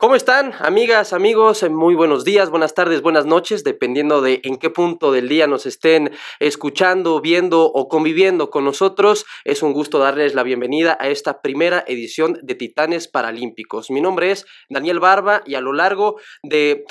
¿Cómo están, amigas, amigos? Eh, muy buenos días, buenas tardes, buenas noches, dependiendo de en qué punto del día nos estén escuchando, viendo o conviviendo con nosotros. Es un gusto darles la bienvenida a esta primera edición de Titanes Paralímpicos. Mi nombre es Daniel Barba y a lo largo de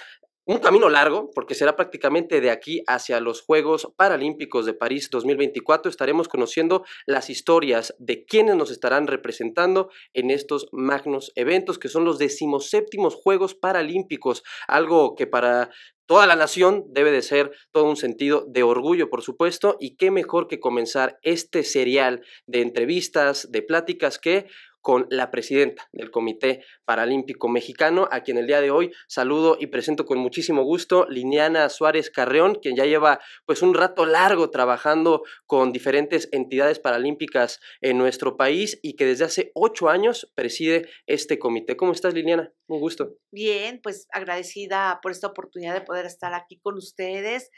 un camino largo, porque será prácticamente de aquí hacia los Juegos Paralímpicos de París 2024. Estaremos conociendo las historias de quienes nos estarán representando en estos magnos eventos, que son los decimoséptimos Juegos Paralímpicos, algo que para toda la nación debe de ser todo un sentido de orgullo, por supuesto, y qué mejor que comenzar este serial de entrevistas, de pláticas que con la presidenta del Comité Paralímpico Mexicano, a quien el día de hoy saludo y presento con muchísimo gusto, Liniana Suárez Carreón, quien ya lleva pues un rato largo trabajando con diferentes entidades paralímpicas en nuestro país y que desde hace ocho años preside este comité. ¿Cómo estás, Liliana? Un gusto. Bien, pues agradecida por esta oportunidad de poder estar aquí con ustedes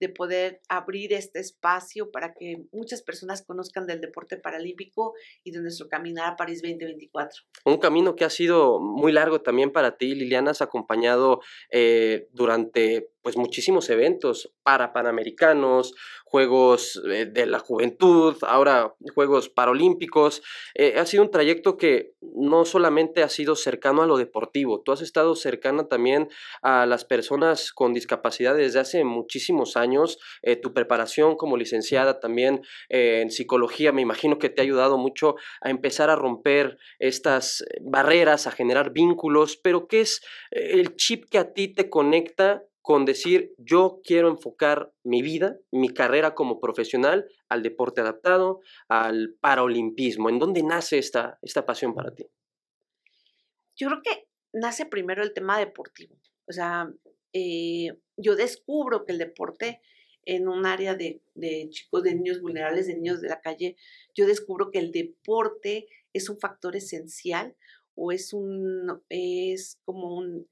de poder abrir este espacio para que muchas personas conozcan del deporte paralímpico y de nuestro caminar a París 2024. Un camino que ha sido muy largo también para ti, Liliana, has acompañado eh, durante pues muchísimos eventos para panamericanos, juegos eh, de la juventud, ahora juegos paralímpicos. Eh, ha sido un trayecto que no solamente ha sido cercano a lo deportivo, tú has estado cercana también a las personas con discapacidad desde hace muchísimos años. Eh, tu preparación como licenciada también en psicología, me imagino que te ha ayudado mucho a empezar a romper estas barreras, a generar vínculos, pero ¿qué es el chip que a ti te conecta con decir yo quiero enfocar mi vida, mi carrera como profesional al deporte adaptado, al paraolimpismo? ¿En dónde nace esta, esta pasión para ti? Yo creo que nace primero el tema deportivo. O sea, eh, yo descubro que el deporte en un área de, de, chicos, de niños vulnerables, de niños de la calle, yo descubro que el deporte es un factor esencial o es un, es como un,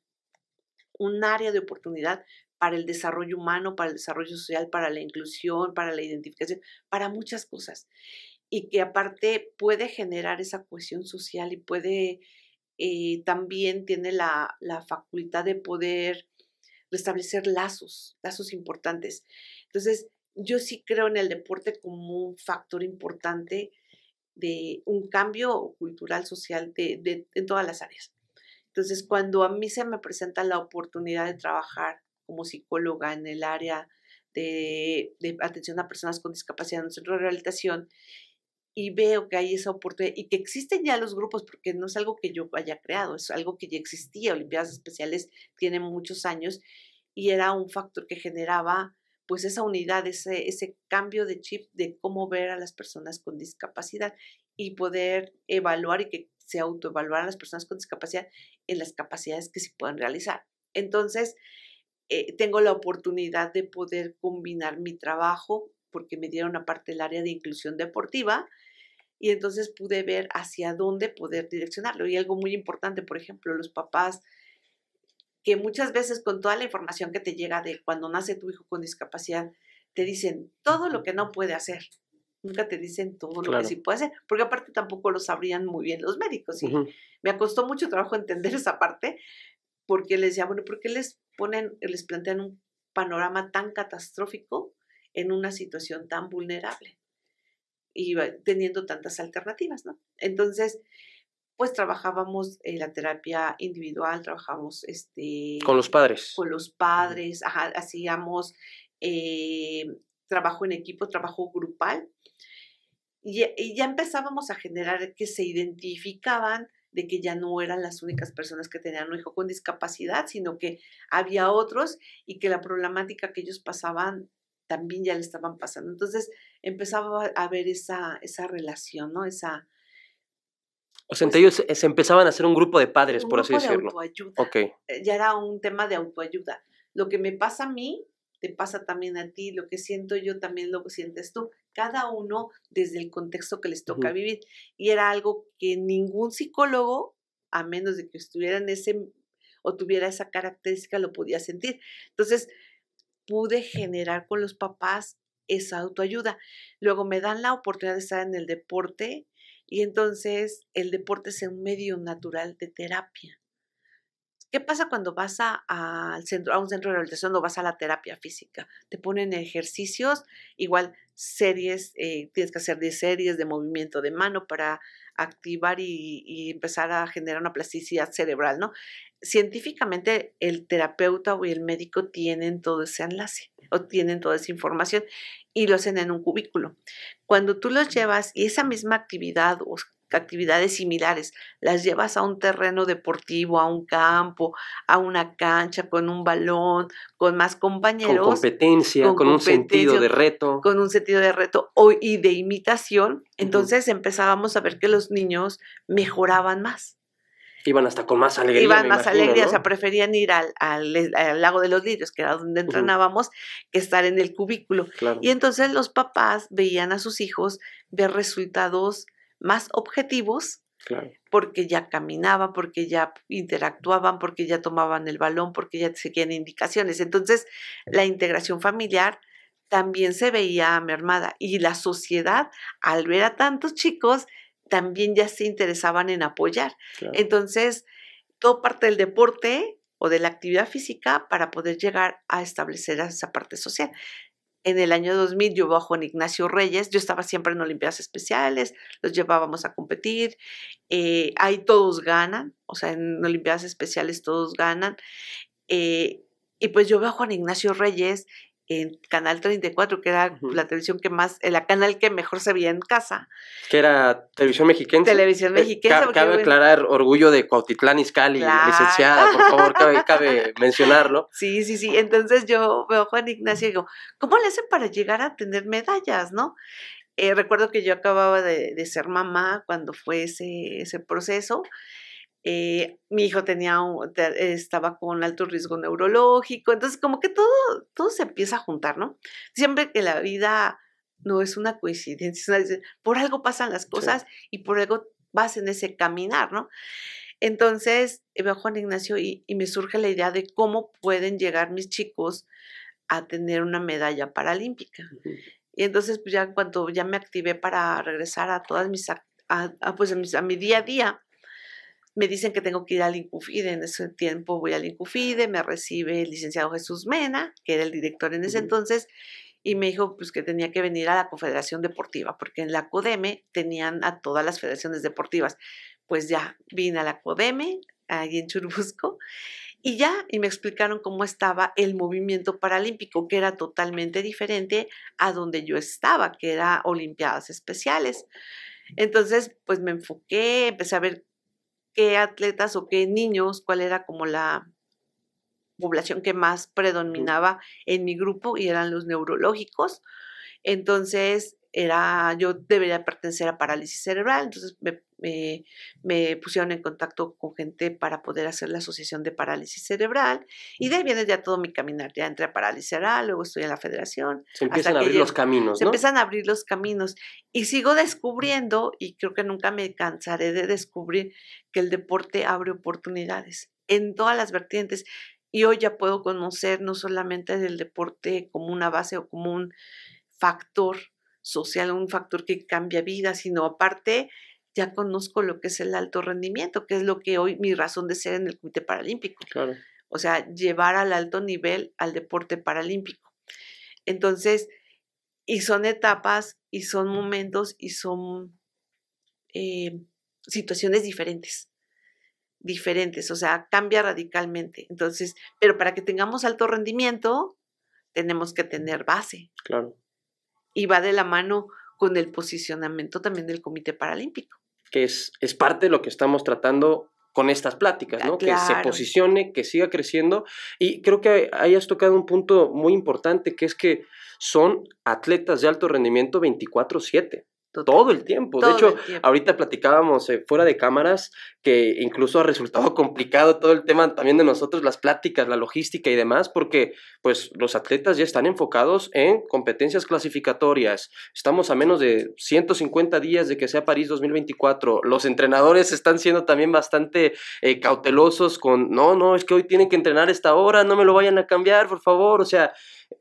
un área de oportunidad para el desarrollo humano, para el desarrollo social, para la inclusión, para la identificación, para muchas cosas. Y que aparte puede generar esa cohesión social y puede, eh, también tiene la, facultad de poder restablecer lazos, lazos importantes. Entonces, yo sí creo en el deporte como un factor importante de un cambio cultural, social de, en todas las áreas. Entonces, cuando a mí se me presenta la oportunidad de trabajar como psicóloga en el área de, atención a personas con discapacidad en un centro de rehabilitación, y veo que hay esa oportunidad y que existen ya los grupos, porque no es algo que yo haya creado, es algo que ya existía. Olimpiadas Especiales tiene muchos años y era un factor que generaba pues esa unidad, ese, ese cambio de chip de cómo ver a las personas con discapacidad y poder evaluar y que se autoevaluaran las personas con discapacidad en las capacidades que se pueden realizar. Entonces, eh, tengo la oportunidad de poder combinar mi trabajo, porque me dieron aparte el área de inclusión deportiva, y entonces pude ver hacia dónde poder direccionarlo. Y algo muy importante, por ejemplo, los papás que muchas veces con toda la información que te llega de cuando nace tu hijo con discapacidad, te dicen todo lo que no puede hacer nunca te dicen todo lo que sí puede hacer, porque aparte tampoco lo sabrían muy bien los médicos. Y me costó mucho trabajo entender esa parte, porque les decía, bueno, ¿por qué les ponen, les plantean un panorama tan catastrófico en una situación tan vulnerable? Y teniendo tantas alternativas, ¿no? Entonces, pues trabajábamos eh, la terapia individual, trabajábamos este... Con los padres. Con los padres, hacíamos eh, trabajo en equipo, trabajo grupal. Y, ya empezábamos a generar que se identificaban de que ya no eran las únicas personas que tenían un hijo con discapacidad, sino que había otros y que la problemática que ellos pasaban también ya le estaban pasando. Entonces empezaba a haber esa, esa relación, ¿no? Esa... O sea, entre pues ellos se empezaban a hacer un grupo de padres, por así decirlo. Eh, ya era un tema de autoayuda. Lo que me pasa a mí te pasa también a ti, lo que siento yo también lo sientes tú, cada uno desde el contexto que les toca vivir. Y era algo que ningún psicólogo, a menos de que estuviera en ese o tuviera esa característica, lo podía sentir. Entonces, pude generar con los papás esa autoayuda. Luego me dan la oportunidad de estar en el deporte y entonces el deporte es un medio natural de terapia. ¿Qué pasa cuando vas a, un centro de rehabilitación o vas a la terapia física? Te ponen ejercicios, igual series, eh, tienes que hacer 10 series de movimiento de mano para activar y, empezar a generar una plasticidad cerebral, ¿no? Científicamente el terapeuta o el médico tienen todo ese enlace o tienen toda esa información y lo hacen en un cubículo. Cuando tú los llevas y esa misma actividad o actividades similares, las llevas a un terreno deportivo, a un campo, a una cancha, con un balón, con más compañeros. Con competencia, con, un sentido de reto. Con un sentido de reto o, y de imitación. Entonces empezábamos a ver que los niños mejoraban más. Iban hasta con más alegría. Iban más alegría, o sea, preferían ir eh, al, lago de los lirios, que era donde entrenábamos, que estar en el cubículo. Y entonces los papás veían a sus hijos ver resultados más objetivos porque ya caminaban, porque ya interactuaban, porque ya tomaban el balón, porque ya seguían indicaciones. Entonces, la integración familiar también se veía mermada y la sociedad, al ver a tantos chicos, también ya se interesaban en apoyar. Entonces, todo parte del deporte o de la actividad física para poder llegar a establecer esa parte social en el año 2000 yo bajo Juan Ignacio Reyes, yo estaba siempre en Olimpiadas Especiales, los llevábamos a competir, eh, ahí todos ganan, o sea, en Olimpiadas Especiales todos ganan. Eh, y pues yo veo a Juan Ignacio Reyes en Canal 34, que era la televisión que más, eh, la canal que mejor se veía en casa. Que era Televisión mexicana Televisión eh, mexicana cabe aclarar, orgullo de Cuautitlán Iscali, licenciada, por favor, cabe, mencionarlo. Sí, sí, sí. Entonces yo veo a Juan Ignacio y digo, ¿cómo le hacen para llegar a tener medallas, no? Eh, recuerdo que yo acababa de, de, ser mamá cuando fue ese, ese proceso eh, mi hijo tenía eh, estaba con alto riesgo neurológico, entonces como que todo, todo se empieza a juntar, ¿no? Siempre que la vida no es una coincidencia, por algo pasan las cosas y por algo vas en ese caminar, ¿no? Entonces eh, veo a Juan Ignacio y, me surge la idea de cómo pueden llegar mis chicos a tener una medalla paralímpica. Y entonces, pues ya cuando ya me activé para regresar a todas mis, pues a mi día a día, me dicen que tengo que ir al INCUFIDE. En ese tiempo voy al INCUFIDE, me recibe el licenciado Jesús Mena, que era el director en ese entonces, y me dijo pues, que tenía que venir a la Confederación Deportiva, porque en la CODEME tenían a todas las federaciones deportivas. Pues ya vine a la CODEME, ahí en Churubusco, y ya, y me explicaron cómo estaba el movimiento paralímpico, que era totalmente diferente a donde yo estaba, que era Olimpiadas Especiales. Entonces, pues me enfoqué, empecé a ver qué atletas o qué niños, cuál era como la población que más predominaba en mi grupo y eran los neurológicos. Entonces, era, yo debería pertenecer a parálisis cerebral, entonces me, me, pusieron en contacto con gente para poder hacer la asociación de parálisis cerebral y de ahí viene ya todo mi caminar, ya entré a parálisis cerebral, luego estoy en la federación. Se empiezan a abrir los caminos. Se empiezan a abrir los caminos y sigo descubriendo y creo que nunca me cansaré de descubrir que el deporte abre oportunidades en todas las vertientes y hoy ya puedo conocer no solamente del deporte como una base o como un factor social, un factor que cambia vida, sino aparte ya conozco lo que es el alto rendimiento, que es lo que hoy mi razón de ser en el Comité Paralímpico. Claro. O sea, llevar al alto nivel al deporte paralímpico. Entonces, y son etapas, y son momentos, y son eh, situaciones diferentes diferentes, o sea, cambia radicalmente. Entonces, pero para que tengamos alto rendimiento, tenemos que tener base. Claro y va de la mano con el posicionamiento también del Comité Paralímpico. Que es, es parte de lo que estamos tratando con estas pláticas, ah, ¿no? Que se posicione, que siga creciendo. Y creo que hayas tocado un punto muy importante, que es que son atletas de alto rendimiento 24/7. Todo el tiempo. de hecho, ahorita platicábamos eh, fuera de cámaras que incluso ha resultado complicado todo el tema también de nosotros, las pláticas, la logística y demás, porque pues los atletas ya están enfocados en competencias clasificatorias. Estamos a menos de 150 días de que sea París 2024. Los entrenadores están siendo también bastante eh, cautelosos con, no, no, es que hoy tienen que entrenar esta hora, no me lo vayan a cambiar, por favor. O sea,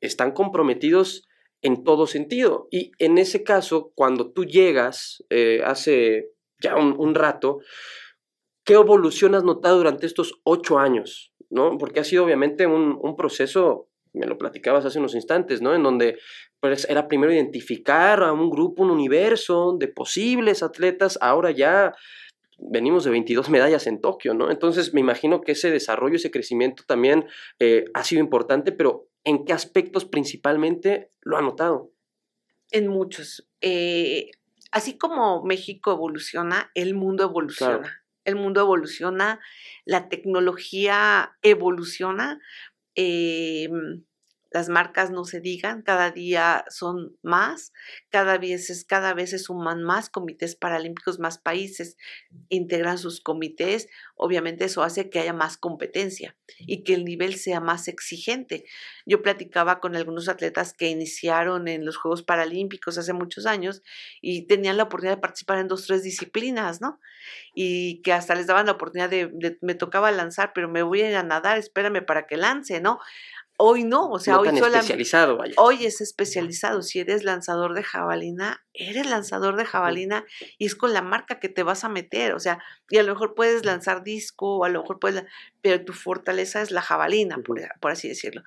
están comprometidos en todo sentido. Y en ese caso, cuando tú llegas eh, hace ya un, rato, ¿qué evolución has notado durante estos ocho años? ¿no? Porque ha sido obviamente un, proceso me lo platicabas hace unos instantes, ¿no? En donde pues, era primero identificar a un grupo, un universo de posibles atletas, ahora ya venimos de 22 medallas en Tokio, ¿no? Entonces me imagino que ese desarrollo, ese crecimiento también eh, ha sido importante, pero ¿En qué aspectos principalmente lo ha notado? En muchos. Eh, así como México evoluciona, el mundo evoluciona. El mundo evoluciona, la tecnología evoluciona. Em, las marcas no se digan, cada día son más, cada vez, cada vez se suman más comités paralímpicos, más países integran sus comités, obviamente eso hace que haya más competencia y que el nivel sea más exigente. Yo platicaba con algunos atletas que iniciaron en los Juegos Paralímpicos hace muchos años y tenían la oportunidad de participar en dos, tres disciplinas, ¿no? Y que hasta les daban la oportunidad de, de me tocaba lanzar, pero me voy a ir a nadar, espérame para que lance, ¿no? hoy no, o sea, hoy especializado, Hoy es especializado. Si eres lanzador de jabalina, eres lanzador de jabalina y es con la marca que te vas a meter, o sea, y a lo mejor puedes lanzar disco, o a lo mejor puedes, pero tu fortaleza es la jabalina, por, por así decirlo.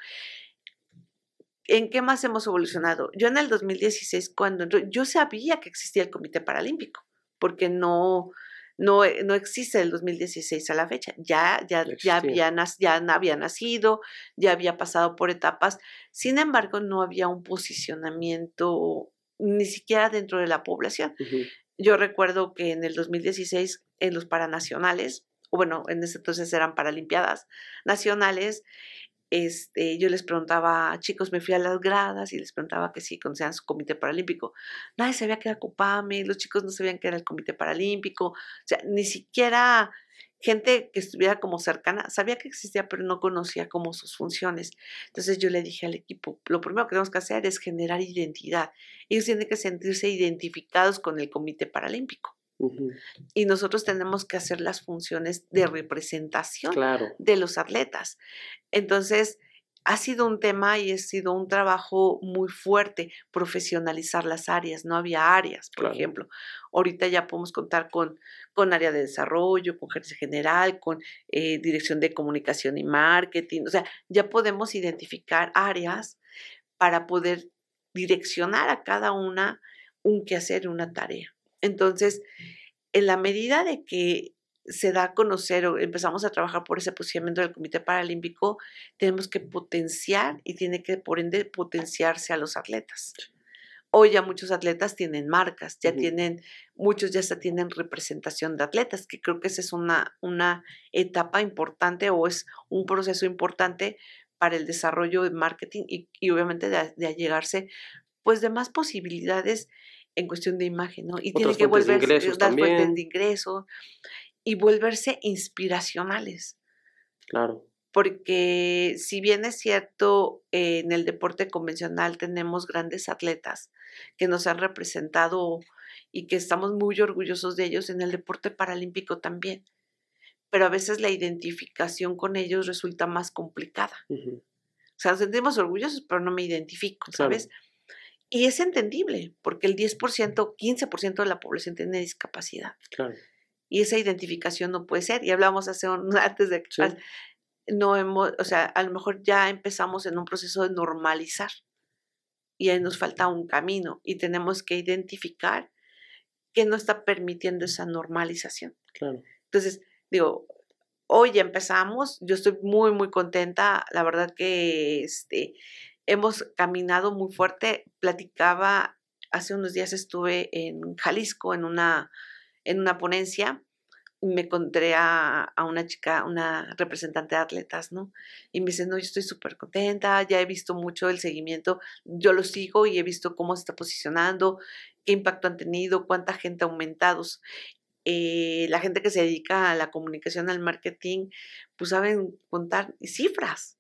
¿En qué más hemos evolucionado? Yo en el 2016, cuando yo sabía que existía el Comité Paralímpico, porque no, no, eh, no existe el 2016 a la fecha. Ya, ya, ya, había, ya había nacido, ya había pasado por etapas. Sin embargo, no había un posicionamiento ni siquiera dentro de la población. Yo recuerdo que en el 2016, en los paranacionales, o bueno, en ese entonces eran paralimpiadas nacionales, este, yo les preguntaba, ah, chicos, me fui a las gradas y les preguntaba que sí, conocían su comité paralímpico. Nadie sabía que era Copame, los chicos no sabían que era el comité paralímpico, o sea, ni siquiera gente que estuviera como cercana, sabía que existía, pero no conocía como sus funciones. Entonces yo le dije al equipo, lo primero que tenemos que hacer es generar identidad. Ellos tienen que sentirse identificados con el comité paralímpico. Y nosotros tenemos que hacer las funciones de representación de los atletas. Entonces, ha sido un tema y ha sido un trabajo muy fuerte profesionalizar las áreas. No había áreas, por ejemplo. Ahorita ya podemos contar con, con área de desarrollo, con gerencia general, con eh, dirección de comunicación y marketing. O sea, ya podemos identificar áreas para poder direccionar a cada una un quehacer una tarea. Entonces, en la medida de que se da a conocer o empezamos a trabajar por ese posicionamiento del Comité Paralímpico, tenemos que potenciar y tiene que, por ende, potenciarse a los atletas. Hoy ya muchos atletas tienen marcas, ya tienen, muchos ya se tienen representación de atletas, que creo que esa es una, etapa importante o es un proceso importante para el desarrollo de marketing y, obviamente de, de allegarse pues de más posibilidades en cuestión de imagen, ¿no? Y tiene que volverse las fuentes de ingresos y volverse inspiracionales. Claro. Porque si bien es cierto, en el deporte convencional tenemos grandes atletas que nos han representado y que estamos muy orgullosos de ellos en el deporte paralímpico también, pero a veces la identificación con ellos resulta más complicada. O sea, nos sentimos orgullosos, pero no me identifico, ¿sabes? Y es entendible, porque el 10%, 15% de la población tiene discapacidad. Claro. Y esa identificación no puede ser. Y hablamos hace un, antes de... Sí. no hemos, o sea, a lo mejor ya empezamos en un proceso de normalizar y ahí nos falta un camino y tenemos que identificar qué no está permitiendo esa normalización. Claro. Entonces, digo, hoy empezamos, yo estoy muy, muy contenta, la verdad que este, hemos caminado muy fuerte. Platicaba, hace unos días estuve en Jalisco en una, en una ponencia me encontré a, una chica, una representante de atletas, ¿no? Y me dice, no, yo estoy súper contenta, ya he visto mucho el seguimiento, yo lo sigo y he visto cómo se está posicionando, qué impacto han tenido, cuánta gente ha aumentado. Eh, la gente que se dedica a la comunicación, al marketing, pues saben contar cifras.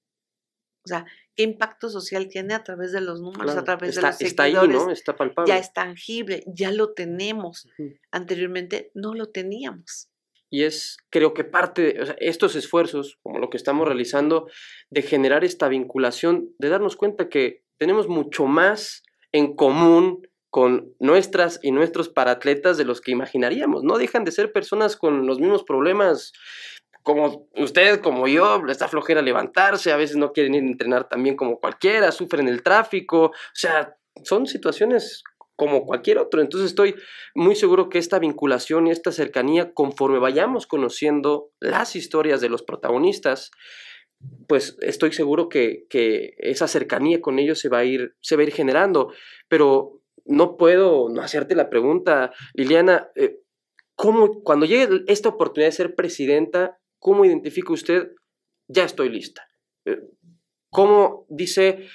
O sea, qué impacto social tiene a través de los números, a través de los seguidores. ahí, ¿no? Está palpable. Ya es tangible, ya lo tenemos. Anteriormente no lo teníamos. Y es, creo que parte, de estos esfuerzos, como lo que estamos realizando, de generar esta vinculación, de darnos cuenta que tenemos mucho más en común con nuestras y nuestros paratletas de los que imaginaríamos. No dejan de ser personas con los mismos problemas como ustedes, como yo, les está flojera levantarse, a veces no quieren ir a entrenar también como cualquiera, sufren el tráfico, o sea, son situaciones como cualquier otro. Entonces estoy muy seguro que esta vinculación y esta cercanía, conforme vayamos conociendo las historias de los protagonistas, pues estoy seguro que, que, esa cercanía con ellos se va a ir, se va a ir generando. Pero no puedo no hacerte la pregunta, Liliana, eh, ¿cómo, cuando llegue esta oportunidad de ser presidenta, ¿Cómo identifica usted, ya estoy lista? Eh, ¿Cómo dice,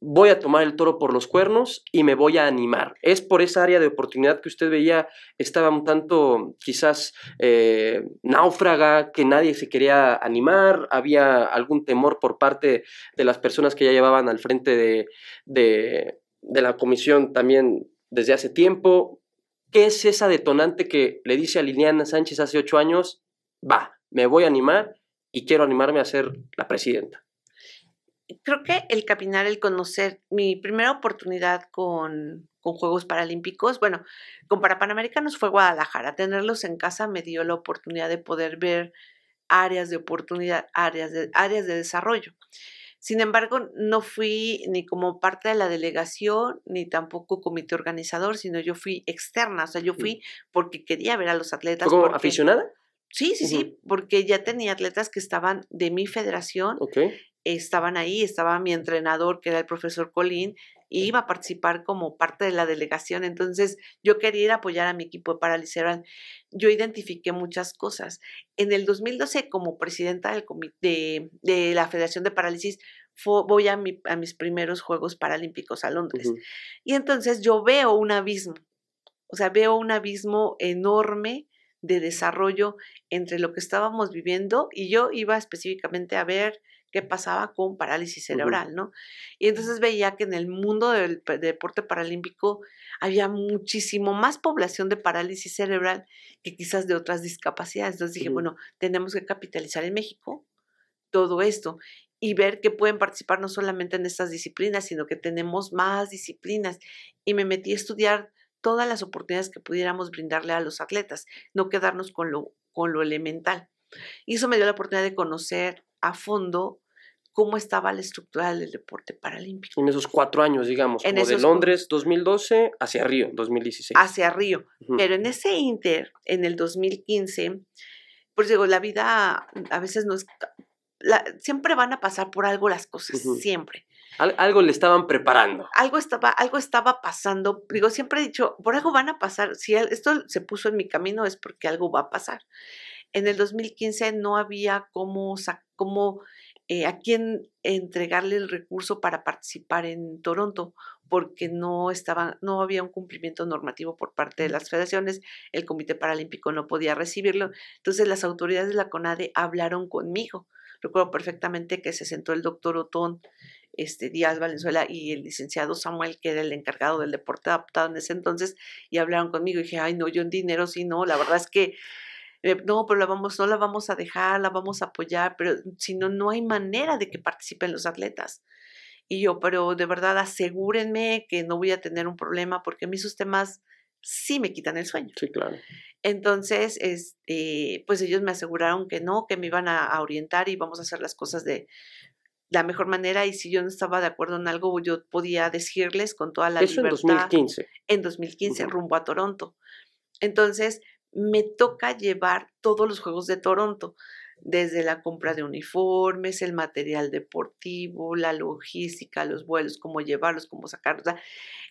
voy a tomar el toro por los cuernos y me voy a animar? ¿Es por esa área de oportunidad que usted veía estaba un tanto quizás eh, náufraga, que nadie se quería animar? ¿Había algún temor por parte de las personas que ya llevaban al frente de, de, de la comisión también desde hace tiempo? ¿Qué es esa detonante que le dice a Liliana Sánchez hace ocho años? Va, me voy a animar y quiero animarme a ser la presidenta. Creo que el caminar, el conocer, mi primera oportunidad con, Juegos Paralímpicos, bueno, con para Panamericanos fue Guadalajara. Tenerlos en casa me dio la oportunidad de poder ver áreas de oportunidad, áreas de, áreas de desarrollo. Sin embargo, no fui ni como parte de la delegación, ni tampoco comité organizador, sino yo fui externa, o sea, yo mm. fui porque quería ver a los atletas. ¿Como aficionada? Sí, sí, sí, porque ya tenía atletas que estaban de mi federación. Okay. Estaban ahí, estaba mi entrenador, que era el profesor Colín, y iba a participar como parte de la delegación. Entonces, yo quería ir a apoyar a mi equipo de Paraliceral. Yo identifiqué muchas cosas. En el 2012, como presidenta del de, de la Federación de Parálisis, voy a, mis primeros Juegos Paralímpicos a Londres. Y entonces yo veo un abismo. O sea, veo un abismo enorme de desarrollo entre lo que estábamos viviendo y yo iba específicamente a ver qué pasaba con parálisis cerebral, ¿no? Y entonces veía que en el mundo del, deporte paralímpico había muchísimo más población de parálisis cerebral que quizás de otras discapacidades. Entonces dije, bueno, tenemos que capitalizar en México todo esto y ver que pueden participar no solamente en estas disciplinas, sino que tenemos más disciplinas. Y me metí a estudiar todas las oportunidades que pudiéramos brindarle a los atletas, no quedarnos con lo, con lo elemental. Y eso me dio la oportunidad de conocer a fondo cómo estaba la estructura del deporte paralímpico. En esos cuatro años, digamos, en de Londres 2012 hacia Río 2016. Hacia Río. Pero en ese Inter, en el 2015, pues digo, la vida a veces no es... siempre van a pasar por algo las cosas, siempre algo le estaban preparando. Algo estaba, algo estaba pasando. Digo, siempre he dicho, por algo van a pasar. Si esto se puso en mi camino es porque algo va a pasar. En el 2015 no había cómo, cómo eh, a quién entregarle el recurso para participar en Toronto, porque no, estaba, no había un cumplimiento normativo por parte de las federaciones, el Comité Paralímpico no podía recibirlo. Entonces las autoridades de la CONADE hablaron conmigo. Recuerdo perfectamente que se sentó el doctor Otón este, Díaz Valenzuela y el licenciado Samuel, que era el encargado del deporte adaptado en ese entonces, y hablaron conmigo. Y dije, ay, no, yo en dinero sí, no, la verdad es que eh, no, pero la vamos, no la vamos a dejar, la vamos a apoyar, pero si no, no hay manera de que participen los atletas. Y yo, pero de verdad asegúrenme que no voy a tener un problema porque mis mí temas sí me quitan el sueño. Sí, claro. Entonces, este, pues ellos me aseguraron que no, que me iban a orientar y vamos a hacer las cosas de, la mejor manera y si yo no estaba de acuerdo en algo, yo podía decirles con toda la Eso en 2015. En 2015, rumbo a Toronto. Entonces, me toca llevar todos los juegos de Toronto, desde la compra de uniformes, el material deportivo, la logística, los vuelos, cómo llevarlos, cómo sacarlos.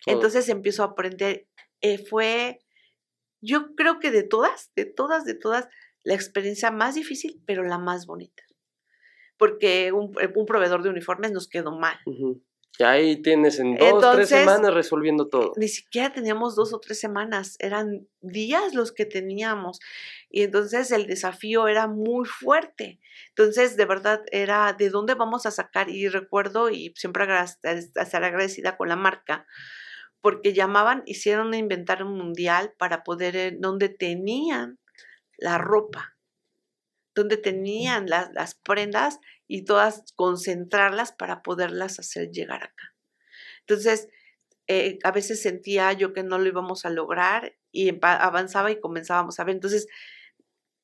Entonces empiezo a aprender. Eh, fue, yo creo que de todas, de todas, de todas, la experiencia más difícil, pero la más bonita porque eh, un, proveedor de uniformes nos quedó mal. Ya ahí tienes en dos, o tres semanas resolviendo todo. Ni siquiera teníamos dos o tres semanas, eran días los que teníamos. Y entonces el desafío era muy fuerte. Entonces, de verdad, era de dónde vamos a sacar. Y recuerdo, y siempre estar agradecida con la marca, porque llamaban, hicieron inventar un mundial para poder, eh, donde tenían la ropa donde tenían las, prendas y todas concentrarlas para poderlas hacer llegar acá. Entonces, eh, a veces sentía yo que no lo íbamos a lograr y avanzaba y comenzábamos a ver. Entonces,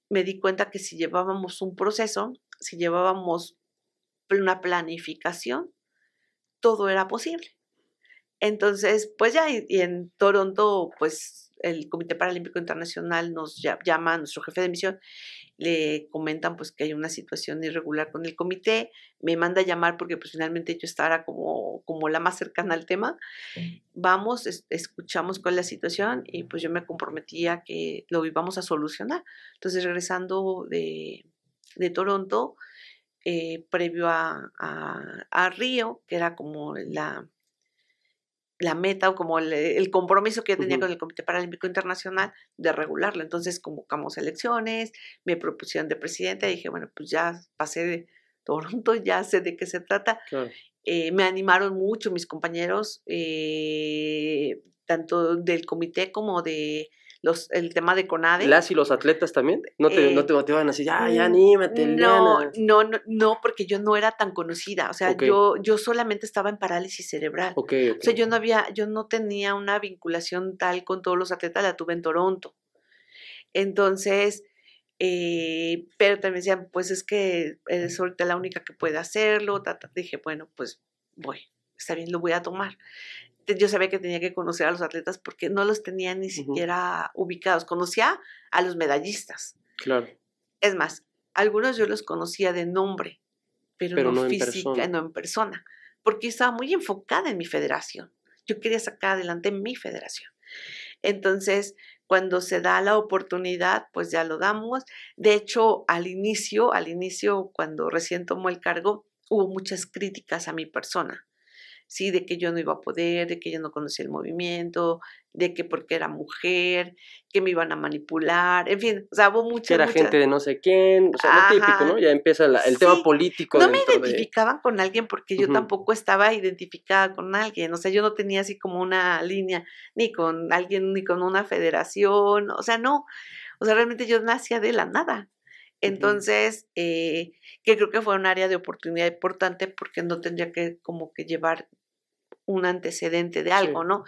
me di cuenta que si llevábamos un proceso, si llevábamos una planificación, todo era posible. Entonces, pues ya, y, en Toronto, pues el Comité Paralímpico Internacional nos llama, nuestro jefe de misión, le comentan pues que hay una situación irregular con el comité, me manda a llamar porque pues finalmente yo estaba como, como la más cercana al tema, vamos, escuchamos cuál es la situación y pues yo me comprometía que lo íbamos a solucionar. Entonces regresando de, Toronto, eh, previo a, a, a Río, que era como la, la meta o como el, eh, compromiso que yo tenía con el Comité Paralímpico Internacional de regularlo. Entonces convocamos elecciones, me propusieron de presidente, dije, bueno, pues ya pasé de Toronto, ya sé de qué se trata. Eh, me animaron mucho mis compañeros, eh, tanto del comité como de los, el tema de CONADE. ¿Las y los atletas también? ¿No te, no eh, te motivaban así, ya, ya mm, anímate? No, no, no, no, porque yo no era tan conocida, o sea, yo, yo solamente estaba en parálisis cerebral. O sea, yo no había, yo no tenía una vinculación tal con todos los atletas, la tuve en Toronto. Entonces, eh, pero también decían, pues es que eres ahorita la única que puede hacerlo. Dije, bueno, pues voy, está bien, lo voy a tomar yo sabía que tenía que conocer a los atletas porque no los tenía ni siquiera ubicados. Conocía a los medallistas. Claro. Es más, algunos yo los conocía de nombre, pero, no, física, no en persona, porque estaba muy enfocada en mi federación. Yo quería sacar adelante mi federación. Entonces, cuando se da la oportunidad, pues ya lo damos. De hecho, al inicio, al inicio, cuando recién tomó el cargo, hubo muchas críticas a mi persona ¿sí? De que yo no iba a poder, de que yo no conocía el movimiento, de que porque era mujer, que me iban a manipular, en fin, o sea, hubo muchas... era gente de no sé quién, o sea, no típico, ¿no? Ya empieza el tema político. No me identificaban con alguien porque yo tampoco estaba identificada con alguien, o sea, yo no tenía así como una línea ni con alguien, ni con una federación, o sea, no, o sea, realmente yo nacía de la nada, entonces, eh, que creo que fue un área de oportunidad importante porque no tendría que como que llevar un antecedente de algo, ¿no?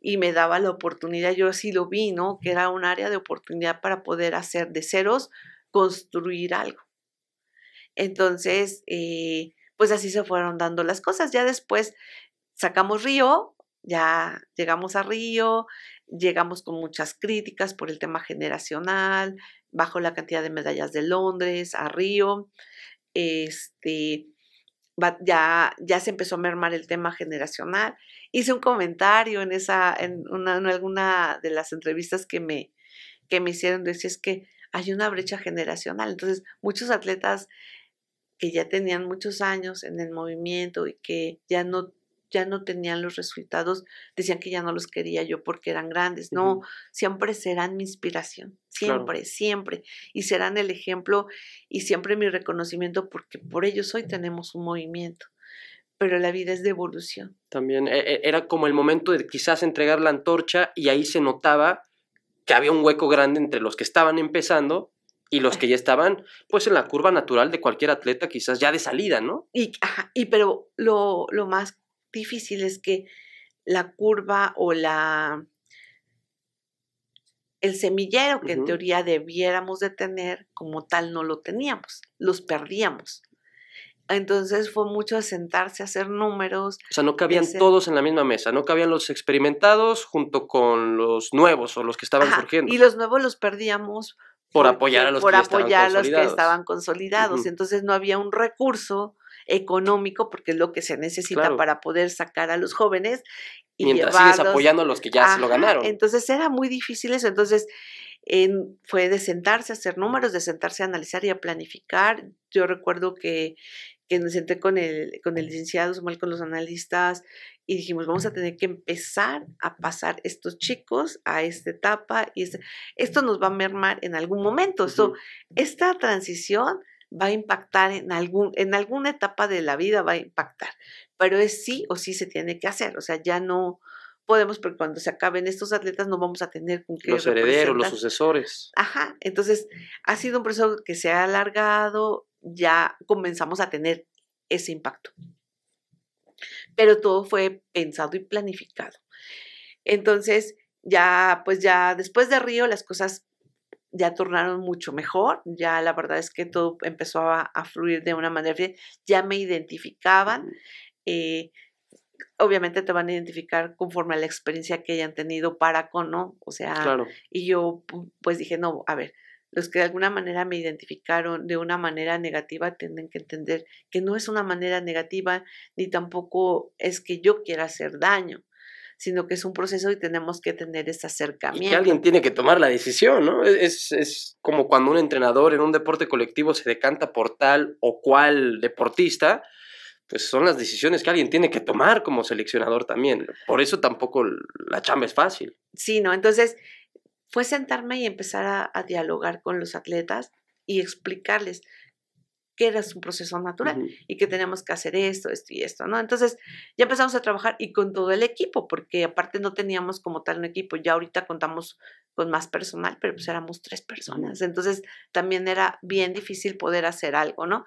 Y me daba la oportunidad, yo así lo vi, ¿no? Que era un área de oportunidad para poder hacer de ceros, construir algo. Entonces, eh, pues así se fueron dando las cosas. Ya después sacamos Río, ya llegamos a Río, llegamos con muchas críticas por el tema generacional, bajo la cantidad de medallas de Londres, a Río. Este, ya, ya se empezó a mermar el tema generacional. Hice un comentario en, esa, en, una, en alguna de las entrevistas que me, que me hicieron, decía es que hay una brecha generacional. Entonces, muchos atletas que ya tenían muchos años en el movimiento y que ya no ya no tenían los resultados, decían que ya no los quería yo porque eran grandes. No, siempre serán mi inspiración, siempre, siempre. Y serán el ejemplo y siempre mi reconocimiento porque por ellos hoy tenemos un movimiento. Pero la vida es de evolución. También e, e, era como el momento de quizás entregar la antorcha y ahí se notaba que había un hueco grande entre los que estaban empezando y los que ya estaban pues en la curva natural de cualquier atleta quizás ya de salida, ¿no? Y, y pero lo, lo, más difícil es que la curva o la el semillero que en teoría debiéramos de tener, como tal no lo teníamos, los perdíamos. Entonces fue mucho sentarse a hacer números. O sea, no cabían todos en la misma mesa, no cabían los experimentados junto con los nuevos o los que estaban surgiendo. Y los nuevos los perdíamos por apoyar a los, que, estaban consolidados. Entonces no había un recurso económico, porque es lo que se necesita para poder sacar a los jóvenes. Y Mientras sigues apoyando a los que ya se lo ganaron. Entonces era muy difícil eso. Entonces fue de sentarse a hacer números, de sentarse a analizar y a planificar. Yo recuerdo que, que me senté con el, con el licenciado con los analistas, y dijimos, vamos a tener que empezar a pasar estos chicos a esta etapa, y este, esto nos va a mermar en algún momento. esta transición va a impactar en, algún, en alguna etapa de la vida, va a impactar, pero es sí o sí se tiene que hacer, o sea, ya no podemos, porque cuando se acaben estos atletas no vamos a tener con Los herederos, los sucesores. Ajá, entonces ha sido un proceso que se ha alargado, ya comenzamos a tener ese impacto. Pero todo fue pensado y planificado. Entonces, ya, pues ya después de Río las cosas ya tornaron mucho mejor, ya la verdad es que todo empezó a, fluir de una manera, ya me identificaban. Eh, obviamente te van a identificar conforme a la experiencia que hayan tenido para con, ¿no? O sea, y yo pues dije, no, a ver, los que de alguna manera me identificaron de una manera negativa tienen que entender que no es una manera negativa, ni tampoco es que yo quiera hacer daño sino que es un proceso y tenemos que tener ese acercamiento. Y que alguien tiene que tomar la decisión, ¿no? Es, como cuando un entrenador en un deporte colectivo se decanta por tal o cual deportista, pues son las decisiones que alguien tiene que tomar como seleccionador también. Por eso tampoco la chamba es fácil. Sí, ¿no? Entonces fue sentarme y empezar a dialogar con los atletas y explicarles que era un proceso natural y que teníamos que hacer esto, esto y esto, ¿no? Entonces ya empezamos a trabajar y con todo el equipo, porque aparte no teníamos como tal un equipo, ya ahorita contamos con más personal, pero pues éramos tres personas, entonces también era bien difícil poder hacer algo, ¿no?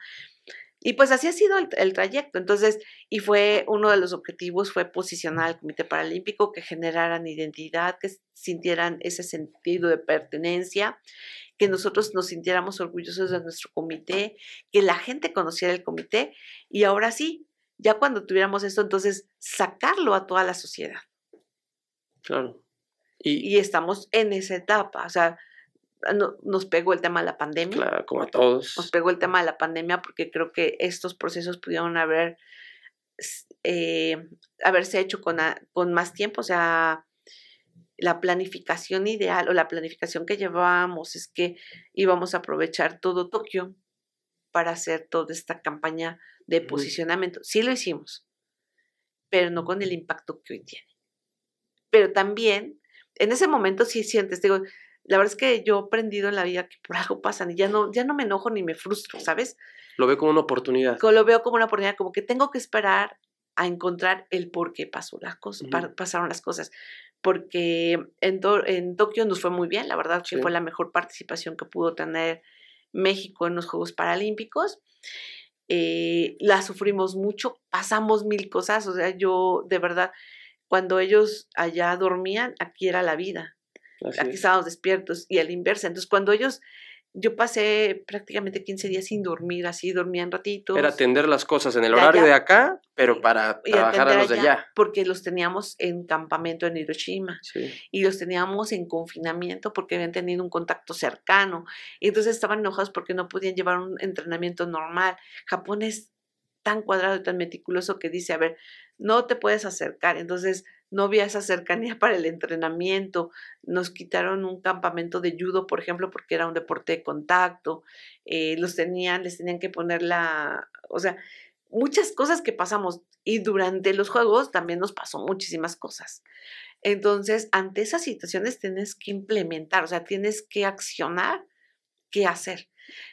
Y pues así ha sido el, trayecto. Entonces, y fue uno de los objetivos, fue posicionar al Comité Paralímpico, que generaran identidad, que sintieran ese sentido de pertenencia que nosotros nos sintiéramos orgullosos de nuestro comité, que la gente conociera el comité y ahora sí, ya cuando tuviéramos esto, entonces sacarlo a toda la sociedad. Claro. Y, estamos en esa etapa, o sea, nos pegó el tema de la pandemia. Claro, como a todos. Nos pegó el tema de la pandemia porque creo que estos procesos pudieron haber, eh, haberse hecho con, con más tiempo, o sea, la planificación ideal o la planificación que llevábamos es que íbamos a aprovechar todo Tokio para hacer toda esta campaña de posicionamiento. Sí lo hicimos, pero no con el impacto que hoy tiene. Pero también, en ese momento sí sientes, digo, la verdad es que yo he aprendido en la vida que por algo pasan y ya no, ya no me enojo ni me frustro, ¿sabes? Lo veo como una oportunidad. Lo veo como una oportunidad, como que tengo que esperar a encontrar el por qué pasó las cosas, pasaron las cosas porque en, Tokio nos fue muy bien, la verdad que fue la mejor participación que pudo tener México en los Juegos Paralímpicos. Eh, la sufrimos mucho, pasamos mil cosas, o sea, yo de verdad, cuando ellos allá dormían, aquí era la vida, aquí estábamos despiertos y al inverso, entonces cuando ellos yo pasé prácticamente 15 días sin dormir, así dormían ratitos. Era atender las cosas en el horario de acá, pero para trabajar a los de allá. Porque los teníamos en campamento en Hiroshima sí. y los teníamos en confinamiento porque habían tenido un contacto cercano. Y entonces estaban enojados porque no podían llevar un entrenamiento normal. Japón es tan cuadrado y tan meticuloso que dice, a ver, no te puedes acercar. Entonces no había esa cercanía para el entrenamiento. Nos quitaron un campamento de judo, por ejemplo, porque era un deporte de contacto. Eh, los tenían, les tenían que poner la, o sea, muchas cosas que pasamos. Y durante los juegos también nos pasó muchísimas cosas. Entonces, ante esas situaciones tienes que implementar, o sea, tienes que accionar, qué hacer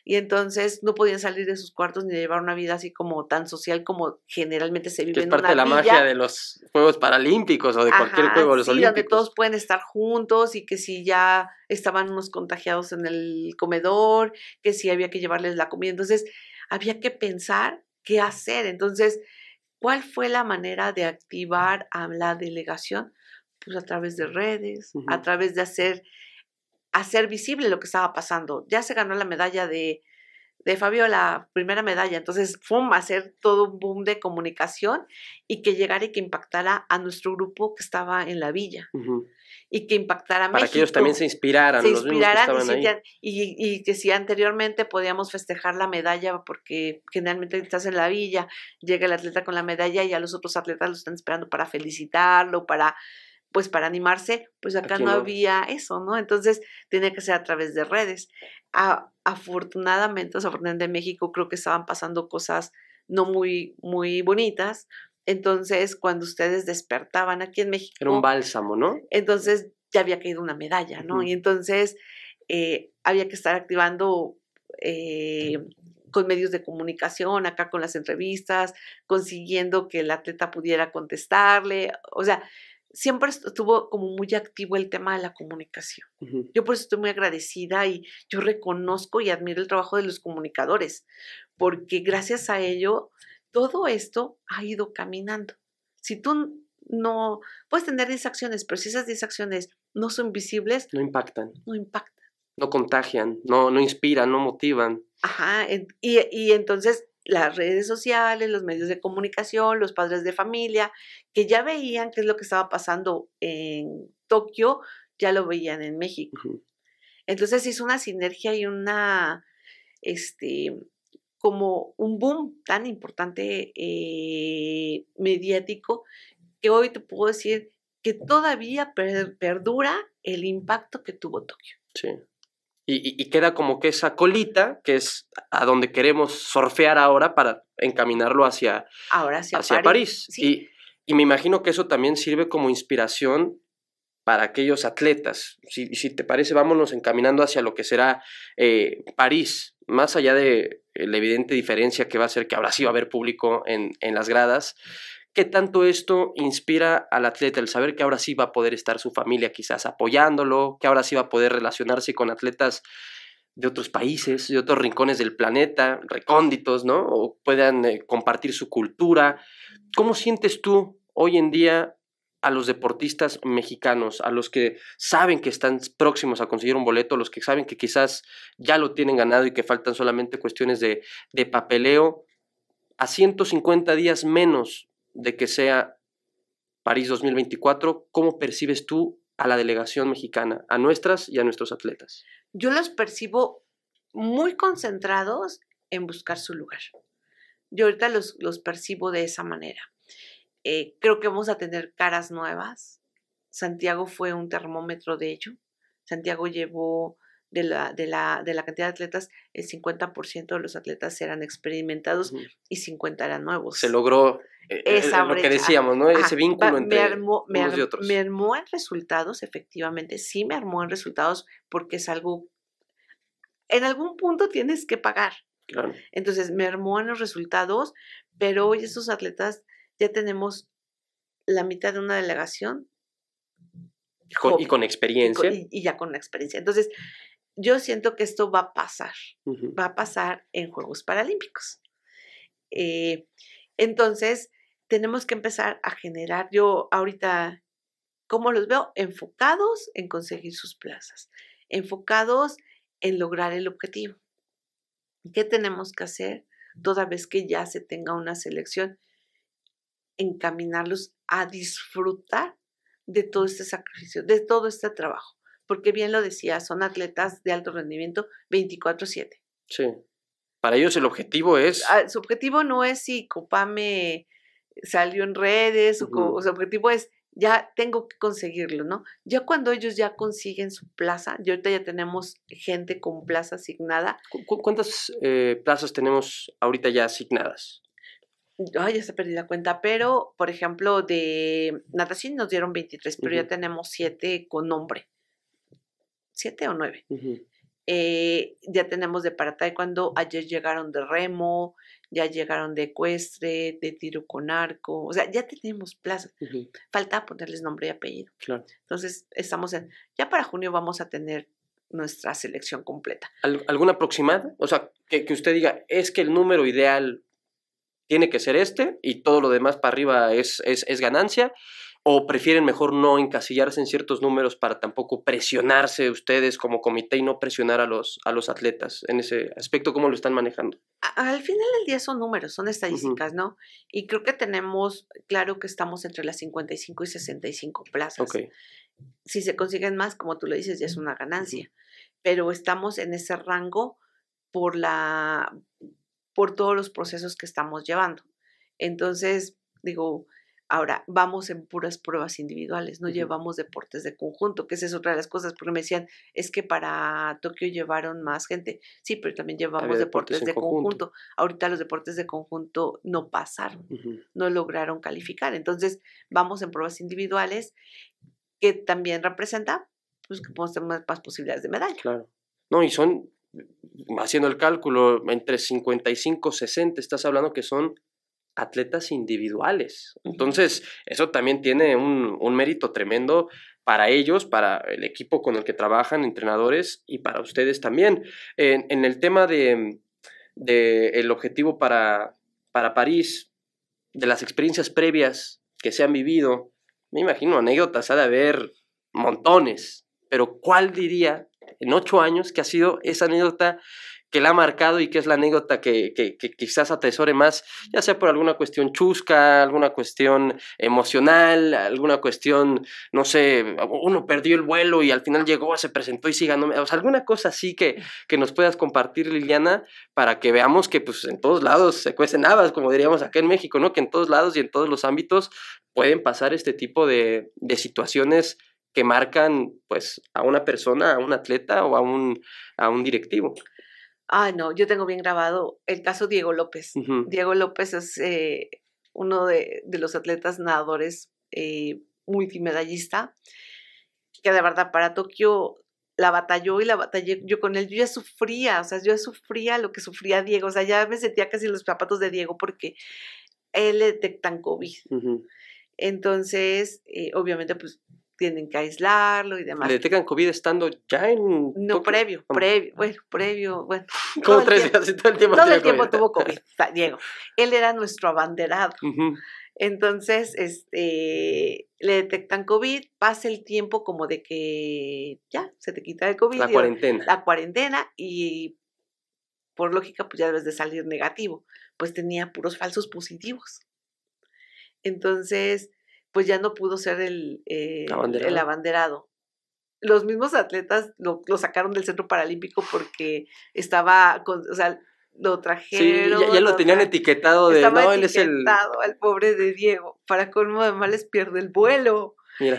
y entonces no podían salir de sus cuartos ni llevar una vida así como tan social como generalmente se vive que es en parte de la magia de los Juegos Paralímpicos o de cualquier juego de los donde todos pueden estar juntos y que si ya estaban unos contagiados en el comedor, que si había que llevarles la comida, entonces había que pensar qué hacer. Entonces, ¿cuál fue la manera de activar a la delegación? Pues a través de redes, a través de hacer hacer visible lo que estaba pasando. Ya se ganó la medalla de, Fabio, la primera medalla. Entonces, fue hacer todo un boom de comunicación y que llegara y que impactara a nuestro grupo que estaba en la villa. Y que impactara a Para que ellos también se inspiraran. Se inspiraran y, y, que si anteriormente podíamos festejar la medalla, porque generalmente estás en la villa, llega el atleta con la medalla y a los otros atletas lo están esperando para felicitarlo, para pues para animarse, pues acá no había eso, ¿no? Entonces tenía que ser a través de redes. afortunadamente, o sea, afortunadamente en México creo que estaban pasando cosas no muy, muy bonitas. Entonces, cuando ustedes despertaban aquí en México. Era un bálsamo, ¿no? Entonces ya había caído una medalla, ¿no? Y entonces eh, había que estar activando eh, con medios de comunicación, acá con las entrevistas, consiguiendo que el atleta pudiera contestarle. O sea, siempre estuvo como muy activo el tema de la comunicación. Yo por eso estoy muy agradecida y yo reconozco y admiro el trabajo de los comunicadores, porque gracias a ello todo esto ha ido caminando. Si tú no, puedes tener 10 acciones, pero si esas 10 acciones no son visibles, no impactan. No impactan. No contagian, no, no inspiran, no motivan. Ajá, y, y entonces las redes sociales, los medios de comunicación, los padres de familia, que ya veían qué es lo que estaba pasando en Tokio, ya lo veían en México. Entonces hizo una sinergia y una, este, como un boom tan importante eh, mediático que hoy te puedo decir que todavía perdura el impacto que tuvo Tokio. Sí y, queda como que esa colita, que es a donde queremos surfear ahora para encaminarlo hacia, ahora hacia, París. Y, me imagino que eso también sirve como inspiración para aquellos atletas. Si, si te parece, vámonos encaminando hacia lo que será eh, París, más allá de eh, la evidente diferencia que va a ser que ahora sí va a haber público en, en las gradas. ¿Qué tanto esto inspira al atleta el saber que ahora sí va a poder estar su familia quizás apoyándolo, que ahora sí va a poder relacionarse con atletas de otros países, de otros rincones del planeta, recónditos, ¿no? O puedan eh, compartir su cultura. ¿Cómo sientes tú hoy en día a los deportistas mexicanos, a los que saben que están próximos a conseguir un boleto, a los que saben que quizás ya lo tienen ganado y que faltan solamente cuestiones de, de papeleo? A 150 días menos de que sea París 2024, ¿cómo percibes tú a la delegación mexicana, a nuestras y a nuestros atletas? Yo los percibo muy concentrados en buscar su lugar. Yo ahorita los, percibo de esa manera. Eh, creo que vamos a tener caras nuevas. Santiago fue un termómetro de ello. Santiago llevó de la, de la, cantidad de atletas, el 50% de los atletas eran experimentados y 50 eran nuevos. Se logró eh, eh, lo que decíamos, ¿no? Ese vínculo entre y otros. Me armó en resultados, efectivamente, sí me armó en resultados porque es algo, en algún punto tienes que pagar. Claro. Entonces me armó en los resultados, pero hoy esos atletas ya tenemos la mitad de una delegación. y con experiencia. Y, y ya con la experiencia. Entonces, yo siento que esto va a pasar, va a pasar en Juegos Paralímpicos. Eh, entonces, tenemos que empezar a generar, yo ahorita, ¿cómo los veo? Enfocados en conseguir sus plazas, enfocados en lograr el objetivo. ¿Qué tenemos que hacer toda vez que ya se tenga una selección? Encaminarlos a disfrutar de todo este sacrificio, de todo este trabajo porque bien lo decía, son atletas de alto rendimiento 24/7. Sí. Para ellos el objetivo es... Ah, su objetivo no es si Copame salió en redes, su objetivo es ya tengo que conseguirlo, ¿no? Ya cuando ellos ya consiguen su plaza, y ahorita ya tenemos gente con plaza asignada. ¿Cuántas eh, plazas tenemos ahorita ya asignadas? Ay, ya se perdí la cuenta, pero por ejemplo de natación nos dieron 23, pero ya tenemos 7 con nombre siete o nueve. Eh, ya tenemos de para Cuando ayer llegaron de remo, ya llegaron de ecuestre, de tiro con arco, o sea, ya tenemos plaza. Falta ponerles nombre y apellido. Entonces, estamos en, ya para junio vamos a tener nuestra selección completa. ¿Alguna aproximada? O sea, que, usted diga, es que el número ideal tiene que ser este y todo lo demás para arriba es, es, es, ganancia o prefieren mejor no encasillarse en ciertos números para tampoco presionarse ustedes como comité y no presionar a los, a los atletas en ese aspecto, ¿cómo lo están manejando? al final del día son números, son estadísticas, ¿no? Y creo que tenemos, claro que estamos entre las 55 y 65 plazas. Si se consiguen más, como tú lo dices, ya es una ganancia, pero estamos en ese rango por, la, por todos los procesos que estamos llevando. Entonces, digo, Ahora, vamos en puras pruebas individuales, no llevamos deportes de conjunto, que esa es otra de las cosas, porque me decían, es que para Tokio llevaron más gente. Sí, pero también llevamos deportes, de conjunto. Ahorita los deportes de conjunto no pasaron, no lograron calificar. Entonces, vamos en pruebas individuales, que también representa, pues, que podemos tener más, posibilidades de medalla. Claro. No, y son, haciendo el cálculo, entre 55 y 60, estás hablando que son atletas individuales. Entonces, eso también tiene un, mérito tremendo para ellos, para el equipo con el que trabajan, entrenadores, y para ustedes también. En, el tema de, de el objetivo para, para París, de las experiencias previas que se han vivido, me imagino anécdotas ha de haber montones, pero ¿cuál diría en ocho años que ha sido esa anécdota que la ha marcado y que es la anécdota que, quizás atesore más, ya sea por alguna cuestión chusca, alguna cuestión emocional, alguna cuestión, no sé, uno perdió el vuelo y al final llegó, se presentó y siga, o sea, alguna cosa así que, que nos puedas compartir, Liliana, para que veamos que pues en todos lados se cuecen habas, como diríamos acá en México, ¿no? Que en todos lados y en todos los ámbitos pueden pasar este tipo de, de situaciones que marcan pues a una persona, a un atleta o un, a un directivo. Ah, no, yo tengo bien grabado el caso Diego López. Diego López es eh, uno de, los atletas nadadores eh, multimedallista, que de verdad para Tokio la batalló y la batallé yo con él. Yo ya sufría, o sea, yo ya sufría lo que sufría Diego, o sea, ya me sentía casi los zapatos de Diego porque él detectan COVID. Entonces, eh, obviamente, pues tienen que aislarlo y demás. ¿Le detectan COVID estando ya en.? No, previo, ah, previo, ah. bueno, previo, bueno. todo el tiempo. tuvo COVID, Diego. Él era nuestro abanderado. Entonces, este, le detectan COVID, pasa el tiempo como de que ya se te quita el COVID. La cuarentena. La cuarentena y por lógica, pues ya debes de salir negativo. Pues tenía puros falsos positivos. Entonces, pues ya no pudo ser el, eh, abanderado. el abanderado. Los mismos atletas lo, lo, sacaron del Centro Paralímpico porque estaba, con, o sea, lo trajeron. ya, lo, tenían etiquetado de, no, él es el... al pobre de Diego. Para colmo de males pierde el vuelo.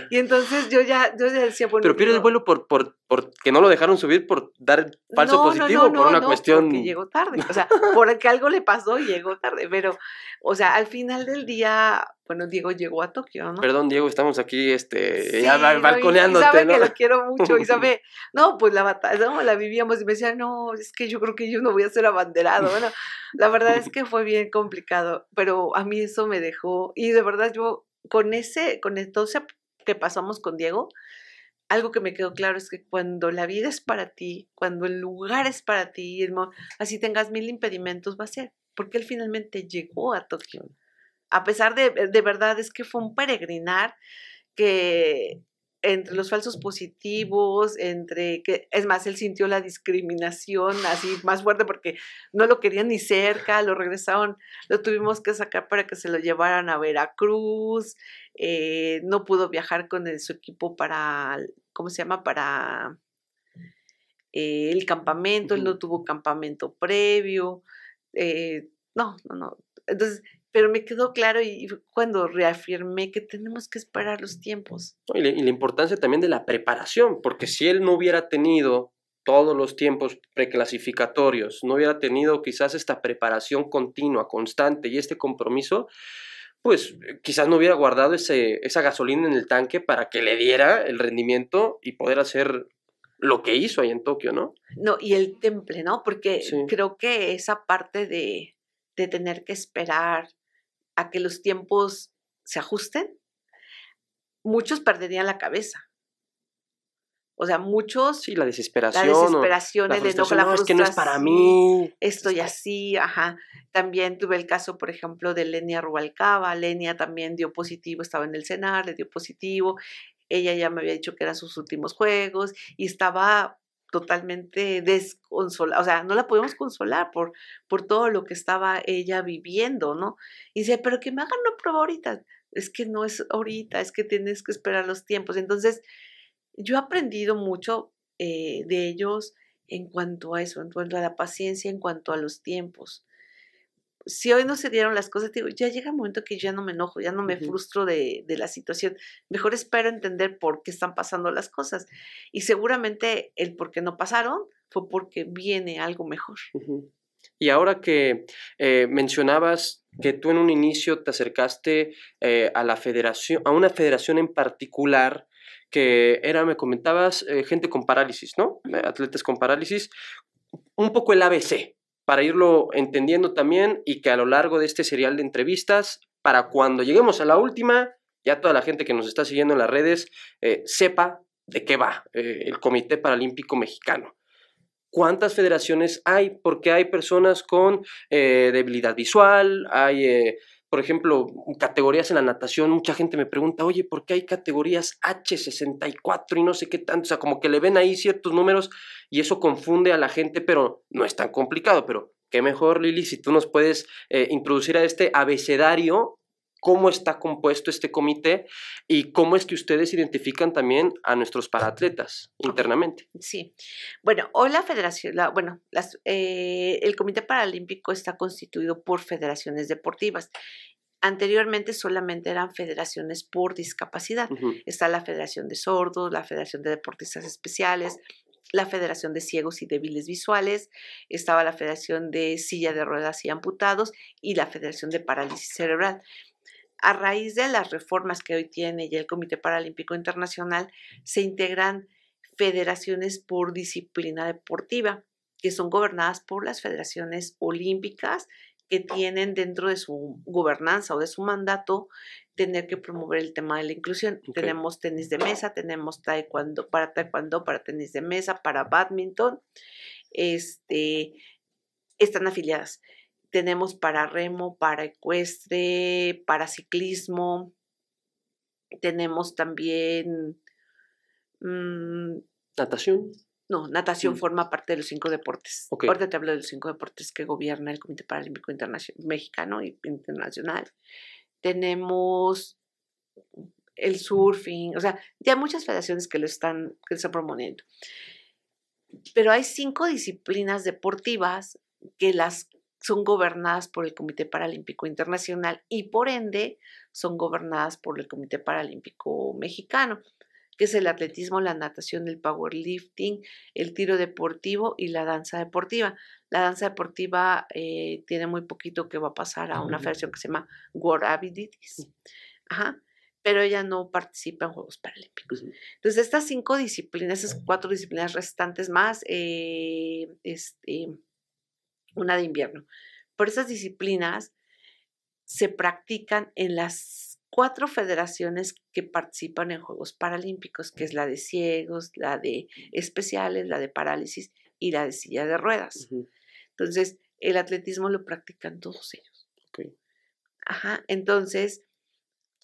Y entonces yo ya, yo decía, bueno. Pero pierde el vuelo por, por, que no lo dejaron subir por dar falso positivo, por una cuestión. Porque llegó tarde. O sea, porque algo le pasó y llegó tarde. Pero, o sea, al final del día, bueno, Diego llegó a Tokio, ¿no? Perdón, Diego, estamos aquí, este, sí, ya balconeando Y sabe que lo quiero mucho y sabe, no, pues la batalla, la vivíamos y me decía, no, es que yo creo que yo no voy a ser abanderado. Bueno, la verdad es que fue bien complicado, pero a mí eso me dejó. Y de verdad yo con ese, con entonces pasamos con Diego, algo que me quedó claro es que cuando la vida es para ti, cuando el lugar es para ti, así tengas mil impedimentos, va a ser, porque él finalmente llegó a Tokio. A pesar de, de verdad, es que fue un peregrinar que entre los falsos positivos, entre que es más, él sintió la discriminación así más fuerte porque no lo querían ni cerca, lo regresaron, lo tuvimos que sacar para que se lo llevaran a Veracruz, eh, no pudo viajar con su equipo para, ¿cómo se llama? Para eh, el campamento, él no tuvo campamento previo, eh, no, no, no. Entonces, pero me quedó claro y, cuando reafirmé que tenemos que esperar los tiempos. Y, la importancia también de la preparación, porque si él no hubiera tenido todos los tiempos preclasificatorios, no hubiera tenido quizás esta preparación continua, constante y este compromiso, pues eh, quizás no hubiera guardado ese, esa gasolina en el tanque para que le diera el rendimiento y poder hacer lo que hizo ahí en Tokio, ¿no? No, y el temple, ¿no? Porque creo que esa parte de, de tener que esperar, a que los tiempos se ajusten, muchos perderían la cabeza. O sea, muchos. Y la desesperación. La desesperación, la frustración. No, es que no es para mí. Estoy este. así, ajá. También tuve el caso, por ejemplo, de Lenia Rubalcaba. Lenia también dio positivo, estaba en el cenar, le dio positivo. Ella ya me había dicho que eran sus últimos juegos y estaba totalmente desconsolada, o sea, no la podíamos consolar por, por todo lo que estaba ella viviendo, ¿no? Y dice, pero que me hagan una prueba ahorita, es que no es ahorita, es que tienes que esperar los tiempos. Entonces, yo he aprendido mucho eh, de ellos en cuanto a eso, en cuanto a la paciencia, en cuanto a los tiempos si hoy no se dieron las cosas, digo, ya llega un momento que ya no me enojo, ya no me frustro de, la situación. Mejor espero entender por qué están pasando las cosas. Y seguramente el por qué no pasaron fue porque viene algo mejor. Y ahora que eh, mencionabas que tú en un inicio te acercaste eh, a la federación, a una federación en particular que era, me comentabas, eh, gente con parálisis, ¿no? Atletas con parálisis, un poco el ABC, para irlo entendiendo también y que a lo largo de este serial de entrevistas, para cuando lleguemos a la última, ya toda la gente que nos está siguiendo en las redes eh, sepa de qué va eh, el Comité Paralímpico Mexicano. ¿Cuántas federaciones hay? Porque hay personas con eh, debilidad visual, hay por ejemplo, categorías en la natación, mucha gente me pregunta, oye, ¿por qué hay categorías H64 y no sé qué tanto? O sea, como que le ven ahí ciertos números y eso confunde a la gente, pero no es tan complicado. Pero qué mejor, Lili, si tú nos puedes eh, introducir a este abecedario cómo está compuesto este comité y cómo es que ustedes identifican también a nuestros paratletas internamente. Sí. Bueno, hoy la federación, bueno, eh, el Comité Paralímpico está constituido por federaciones deportivas. Anteriormente solamente eran federaciones por discapacidad. Está la Federación de Sordos, la Federación de Deportistas Especiales, la Federación de Ciegos y Débiles Visuales, estaba la Federación de Silla de Ruedas y Amputados y la Federación de Parálisis Cerebral a raíz de las reformas que hoy tiene ya el Comité Paralímpico Internacional, se integran federaciones por disciplina deportiva, que son gobernadas por las federaciones olímpicas que tienen dentro de su gobernanza o de su mandato tener que promover el tema de la inclusión. Tenemos tenis de mesa, tenemos taekwondo para taekwondo, para tenis de mesa, para badminton. Este, están afiliadas tenemos para remo, para ecuestre, para ciclismo, tenemos también... Mm, natación. No, natación mm. forma parte de los cinco deportes. Okay. Ahorita te hablo de los cinco deportes que gobierna el Comité Paralímpico Internacional, Mexicano y Internacional. Tenemos el surfing, o sea, ya hay muchas federaciones que lo están, que lo están promoviendo. Pero hay cinco disciplinas deportivas que las son gobernadas por el Comité Paralímpico Internacional y por ende son gobernadas por el Comité Paralímpico Mexicano, que es el atletismo, la natación, el powerlifting, el tiro deportivo y la danza deportiva. La danza deportiva eh, tiene muy poquito que va a pasar a una versión que se llama World Abilities, Ajá, pero ella no participa en Juegos Paralímpicos. Entonces, estas cinco disciplinas, esas cuatro disciplinas restantes más, eh, este una de invierno. Por esas disciplinas se practican en las cuatro federaciones que participan en Juegos Paralímpicos, que es la de ciegos, la de especiales, la de parálisis y la de silla de ruedas. Entonces, el atletismo lo practican todos ellos. entonces,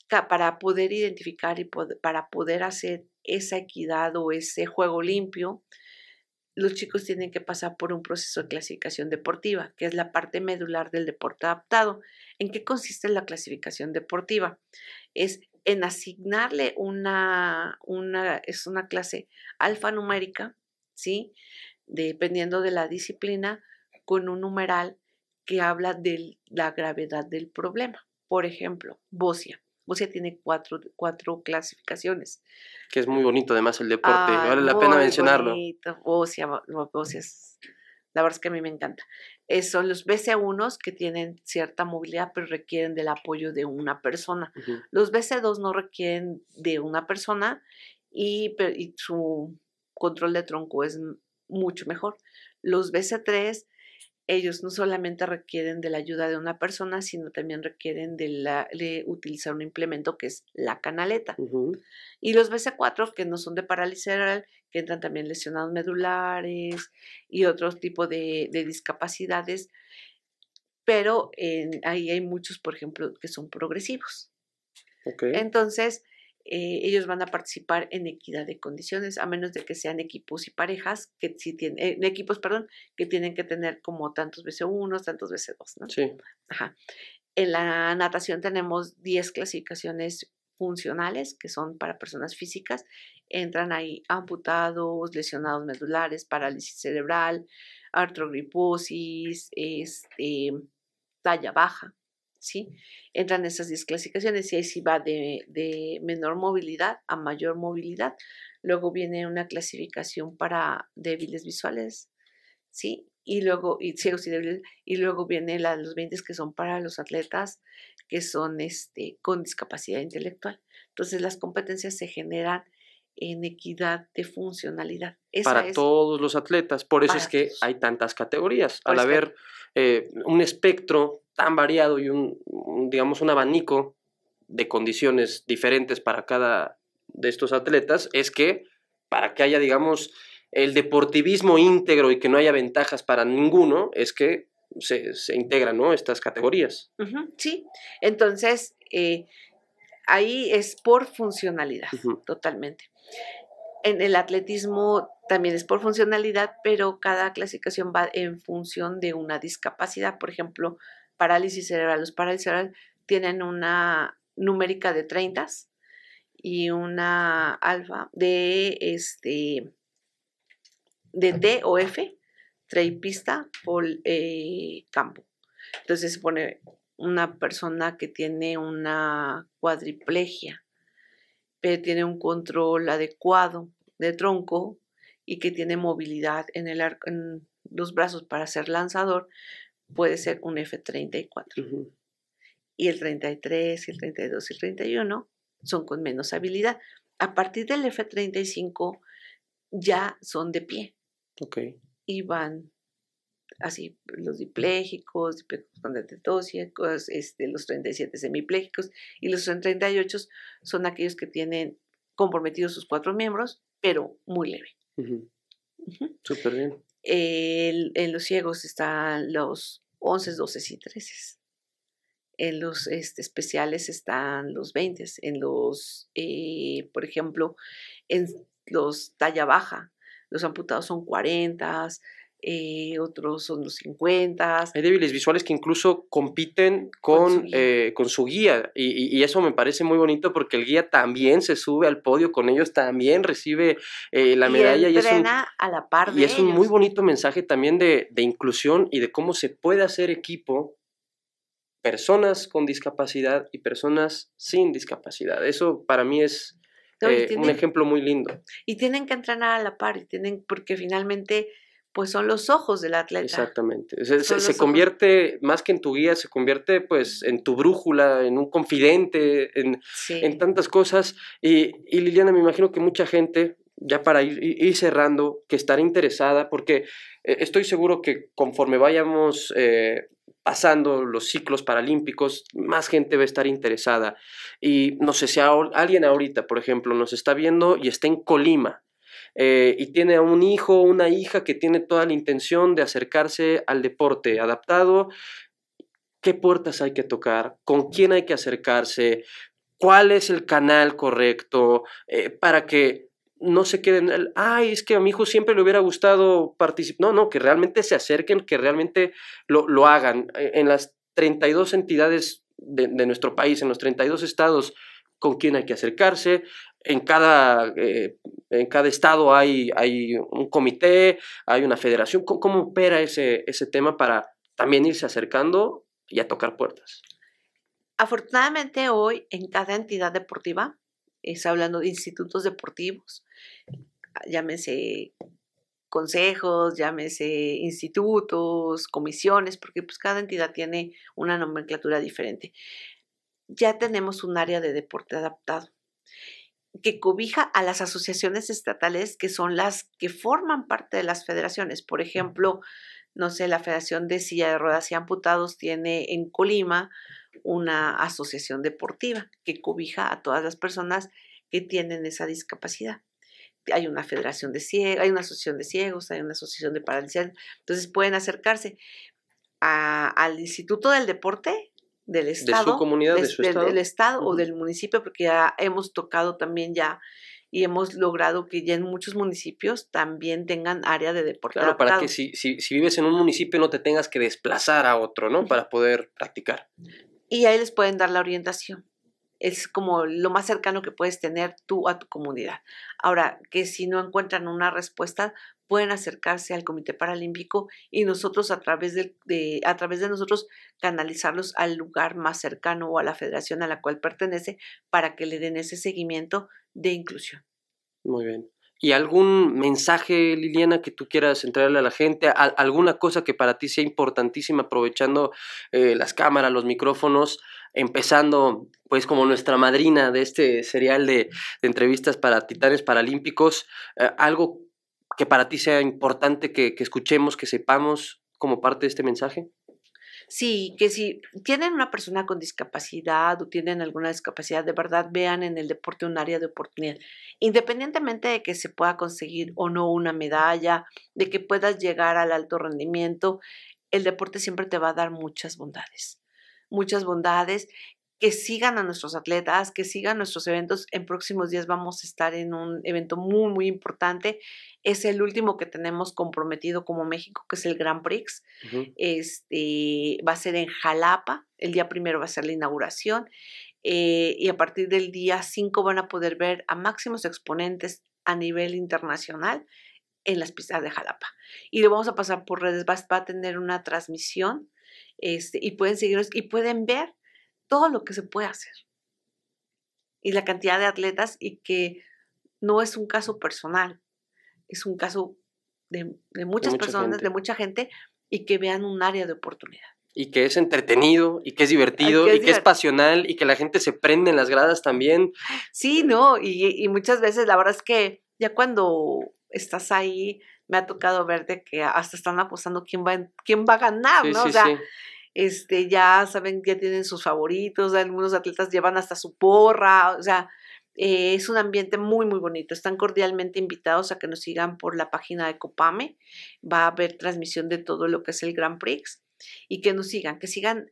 para poder identificar y para poder hacer esa equidad o ese juego limpio, los chicos tienen que pasar por un proceso de clasificación deportiva, que es la parte medular del deporte adaptado. ¿En qué consiste la clasificación deportiva? Es en asignarle una, una, es una clase alfanumérica, ¿sí? dependiendo de la disciplina, con un numeral que habla de la gravedad del problema. Por ejemplo, bocia. Rusia tiene cuatro, cuatro clasificaciones. Que es muy bonito además el deporte, vale la pena mencionarlo. Bonito. Oh, pues, la verdad es que a mí me encanta. Eh, son los BC1 que tienen cierta movilidad pero requieren del apoyo de una persona. Los BC2 no requieren de una persona y, y su control de tronco es mucho mejor. Los BC3 ellos no solamente requieren de la ayuda de una persona, sino también requieren de, la, de utilizar un implemento que es la canaleta. Y los BC4, que no son de parálisis que entran también lesionados medulares y otro tipo de, discapacidades, pero ahí hay muchos, por ejemplo, que son progresivos. Entonces, eh, ellos van a participar en equidad de condiciones, a menos de que sean equipos y parejas, que tienen, eh, equipos, perdón, que tienen que tener como tantos veces uno, tantos veces dos, Sí. En la natación tenemos 10 clasificaciones funcionales, que son para personas físicas. Entran ahí amputados, lesionados medulares, parálisis cerebral, artrogriposis, este, talla baja, Entran esas 10 clasificaciones y ahí sí va de, menor movilidad a mayor movilidad. Luego viene una clasificación para débiles visuales, ¿sí? Y luego, y luego viene los 20 que son para los atletas que son este, con discapacidad intelectual. Entonces las competencias se generan en equidad de funcionalidad. para todos los atletas, por eso es que hay tantas categorías. Al haber eh, un espectro tan variado y un, digamos, un abanico de condiciones diferentes para cada de estos atletas es que para que haya, digamos, el deportivismo íntegro y que no haya ventajas para ninguno, es que se, integran ¿no? estas categorías. sí, entonces eh, ahí es por funcionalidad, totalmente. En el atletismo también es por funcionalidad, pero cada clasificación va en función de una discapacidad. Por ejemplo, parálisis cerebral. Los parálisis cerebral tienen una numérica de 30 y una alfa de este de T o F, por eh, campo. Entonces se pone una persona que tiene una cuadriplegia, pero tiene un control adecuado de tronco y que tiene movilidad en, el en los brazos para ser lanzador, puede ser un F34. Y el 33, el 32 y el 31 son con menos habilidad. A partir del F35 ya son de pie. Ok. Y van así los dipléjicos, este, los 37 semipléjicos y los 38 son aquellos que tienen comprometidos sus cuatro miembros, pero muy leve. Súper bien en los ciegos están los 11, 12 y 13. En los este, especiales están los 20. En los, eh, por ejemplo, en los talla baja, los amputados son 40, eh, otros son los 50. Hay débiles visuales que incluso compiten con, su guía, eh, Y, eso me parece muy bonito porque el guía también se sube al podio con ellos, también recibe eh, la medalla. Y es un, a la par Y es un muy bonito mensaje también de, inclusión y de cómo se puede hacer equipo personas con discapacidad y personas sin discapacidad. Eso para mí es, un ejemplo muy lindo. Y tienen que entrenar a la par, y tienen, porque finalmente pues son los ojos del atleta. Exactamente. Se, convierte, más que en tu guía, se convierte pues en tu brújula, en un confidente, en, tantas cosas. Y, Liliana, me imagino que mucha gente, ya para ir, cerrando, que estará interesada, porque eh, estoy seguro que conforme vayamos eh, pasando los ciclos paralímpicos, más gente va a estar interesada. Y no sé si alguien ahorita, por ejemplo, nos está viendo y está en Colima, eh, y tiene un hijo, o una hija que tiene toda la intención de acercarse al deporte adaptado. ¿Qué puertas hay que tocar? ¿Con quién hay que acercarse? ¿Cuál es el canal correcto eh, para que no se queden, el, ay, es que a mi hijo siempre le hubiera gustado participar. No, no, que realmente se acerquen, que realmente lo, hagan. Eh, en las 32 entidades de, nuestro país, en los 32 estados, con quién hay que acercarse, en cada, eh, en cada estado hay, hay un comité, hay una federación. ¿Cómo, opera ese, ese tema para también irse acercando y a tocar puertas? Afortunadamente hoy en cada entidad deportiva, es hablando de institutos deportivos, llámese consejos, llámese institutos, comisiones, porque pues cada entidad tiene una nomenclatura diferente. Ya tenemos un área de deporte adaptado que cobija a las asociaciones estatales que son las que forman parte de las federaciones. Por ejemplo, no sé, la Federación de Silla de Ruedas y Amputados tiene en Colima una asociación deportiva que cobija a todas las personas que tienen esa discapacidad. Hay una federación de ciegos, hay una asociación de ciegos, hay una asociación de paralizados, entonces pueden acercarse al Instituto del Deporte, del Estado. De su comunidad, de, su Estado. Del estado o del municipio, porque ya hemos tocado también ya y hemos logrado que ya en muchos municipios también tengan área de deporte. Claro, para que si, si, vives en un municipio no te tengas que desplazar a otro, ¿no? Para poder practicar. Y ahí les pueden dar la orientación. Es como lo más cercano que puedes tener tú a tu comunidad. Ahora, que si no encuentran una respuesta, pueden acercarse al Comité Paralímpico y nosotros a través de, a través de nosotros canalizarlos al lugar más cercano o a la federación a la cual pertenece para que le den ese seguimiento de inclusión. Muy bien. ¿Y algún mensaje, Liliana, que tú quieras entregarle a la gente? ¿Alguna cosa que para ti sea importantísima aprovechando eh, las cámaras, los micrófonos, empezando pues como nuestra madrina de este serial de, entrevistas para Titanes Paralímpicos? Eh, ¿Algo que para ti sea importante que, escuchemos, que sepamos como parte de este mensaje? Sí, que si tienen una persona con discapacidad o tienen alguna discapacidad, de verdad vean en el deporte un área de oportunidad. Independientemente de que se pueda conseguir o no una medalla, de que puedas llegar al alto rendimiento, el deporte siempre te va a dar muchas bondades. Muchas bondades que sigan a nuestros atletas, que sigan nuestros eventos. En próximos días vamos a estar en un evento muy, muy importante. Es el último que tenemos comprometido como México, que es el Grand Prix. este, va a ser en Jalapa. El día primero va a ser la inauguración. Eh, y a partir del día 5 van a poder ver a máximos exponentes a nivel internacional en las pistas de Jalapa. Y lo vamos a pasar por redes. Va, a tener una transmisión este, y pueden seguirnos y pueden ver todo lo que se puede hacer. Y la cantidad de atletas y que no es un caso personal, es un caso de, muchas personas, de mucha gente y que vean un área de oportunidad. Y que es entretenido, y que es divertido, y que es pasional, y que la gente se prende en las gradas también. Sí, ¿no? Y, muchas veces la verdad es que ya cuando estás ahí, me ha tocado ver que hasta están apostando quién va, quién va a ganar, ¿no? o sea, este, ya saben, ya tienen sus favoritos, algunos atletas llevan hasta su porra, o sea, eh, es un ambiente muy, muy bonito. Están cordialmente invitados a que nos sigan por la página de Copame. Va a haber transmisión de todo lo que es el Grand Prix y que nos sigan, que sigan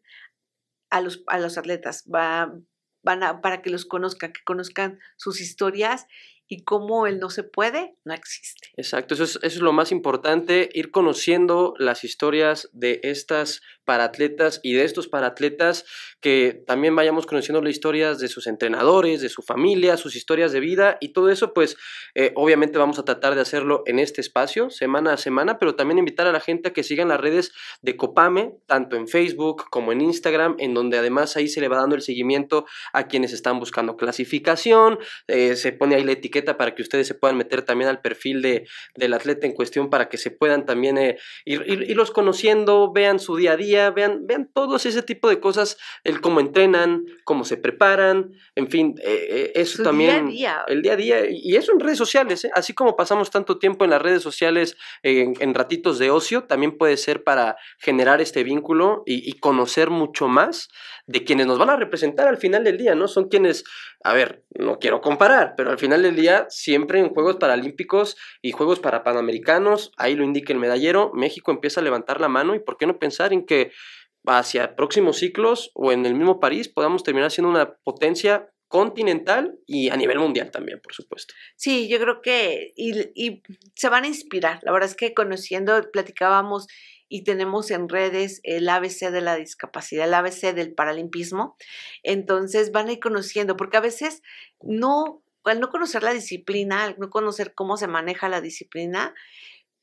a los, a los atletas. van a, para que los conozcan, que conozcan sus historias y cómo él no se puede no existe. Exacto, eso es, lo más importante, ir conociendo las historias de estas paratletas y de estos paratletas, que también vayamos conociendo las historias de sus entrenadores, de su familia, sus historias de vida y todo eso, pues eh, obviamente vamos a tratar de hacerlo en este espacio, semana a semana, pero también invitar a la gente a que sigan las redes de Copame, tanto en Facebook como en Instagram, en donde además ahí se le va dando el seguimiento a quienes están buscando clasificación, eh, se pone ahí la etiqueta para que ustedes se puedan meter también al perfil de, del atleta en cuestión para que se puedan también eh, ir, irlos conociendo, vean su día a día, vean, vean todos ese tipo de cosas, el cómo entrenan, cómo se preparan, en fin, eh, eh, eso también. Día a día. El día a día, y eso en redes sociales, así como pasamos tanto tiempo en las redes sociales en, ratitos de ocio, también puede ser para generar este vínculo y, y conocer mucho más de quienes nos van a representar al final del día, ¿no? Son quienes, a ver, no quiero comparar, pero al final del día siempre en Juegos Paralímpicos y Juegos para Panamericanos, ahí lo indica el medallero, México empieza a levantar la mano y por qué no pensar en que hacia próximos ciclos o en el mismo París podamos terminar siendo una potencia continental y a nivel mundial también, por supuesto. Sí, yo creo que y, y se van a inspirar. La verdad es que conociendo, platicábamos y tenemos en redes el ABC de la discapacidad, el ABC del paralimpismo. Entonces van a ir conociendo, porque a veces no al no conocer la disciplina, al no conocer cómo se maneja la disciplina,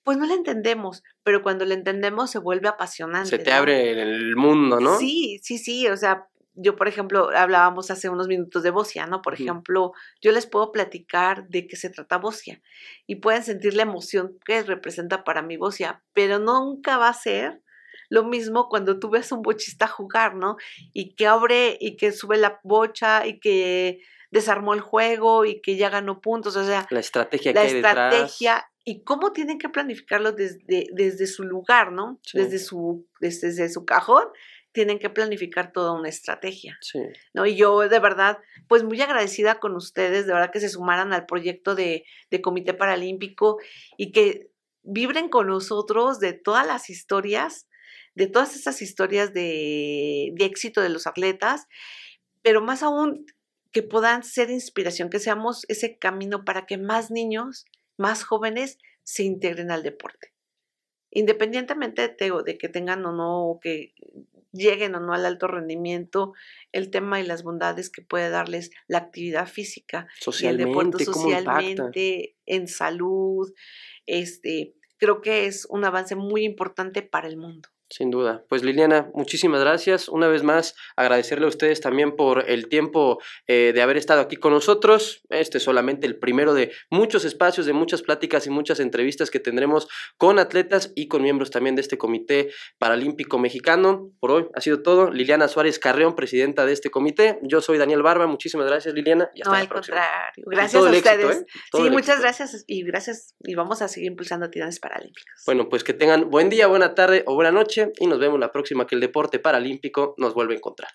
pues no la entendemos, pero cuando la entendemos se vuelve apasionante. Se te abre el mundo, ¿no? Sí, sí, sí, o sea, yo por ejemplo, hablábamos hace unos minutos de Bocia, ¿no? Por ejemplo, yo les puedo platicar de qué se trata Bocia y pueden sentir la emoción que representa para mí Bocia, pero nunca va a ser lo mismo cuando tú ves a un bochista jugar, ¿no? Y que abre y que sube la bocha y que desarmó el juego y que ya ganó puntos, o sea, la estrategia, la que hay estrategia y cómo tienen que planificarlo desde, desde su lugar, ¿no? Desde, su, desde, su cajón tienen que planificar toda una estrategia. Sí. ¿no? Y yo de verdad, pues muy agradecida con ustedes, de verdad que se sumaran al proyecto de, Comité Paralímpico y que vibren con nosotros de todas las historias, de todas esas historias de, de éxito de los atletas, pero más aún que puedan ser inspiración, que seamos ese camino para que más niños, más jóvenes se integren al deporte. Independientemente de, que tengan o no, o que lleguen o no al alto rendimiento, el tema y las bondades que puede darles la actividad física y el deporte socialmente, en salud, este, creo que es un avance muy importante para el mundo. Sin duda. Pues Liliana, muchísimas gracias. Una vez más, agradecerle a ustedes también por el tiempo eh, de haber estado aquí con nosotros. Este es solamente el primero de muchos espacios, de muchas pláticas y muchas entrevistas que tendremos con atletas y con miembros también de este Comité Paralímpico Mexicano. Por hoy ha sido todo. Liliana Suárez Carreón, presidenta de este comité. Yo soy Daniel Barba. Muchísimas gracias, Liliana. no, al contrario. Gracias a ustedes. Sí, muchas gracias y gracias. Y vamos a seguir impulsando actividades paralímpicas. Bueno, pues que tengan buen día, buena tarde o buena noche y nos vemos la próxima que el deporte paralímpico nos vuelve a encontrar.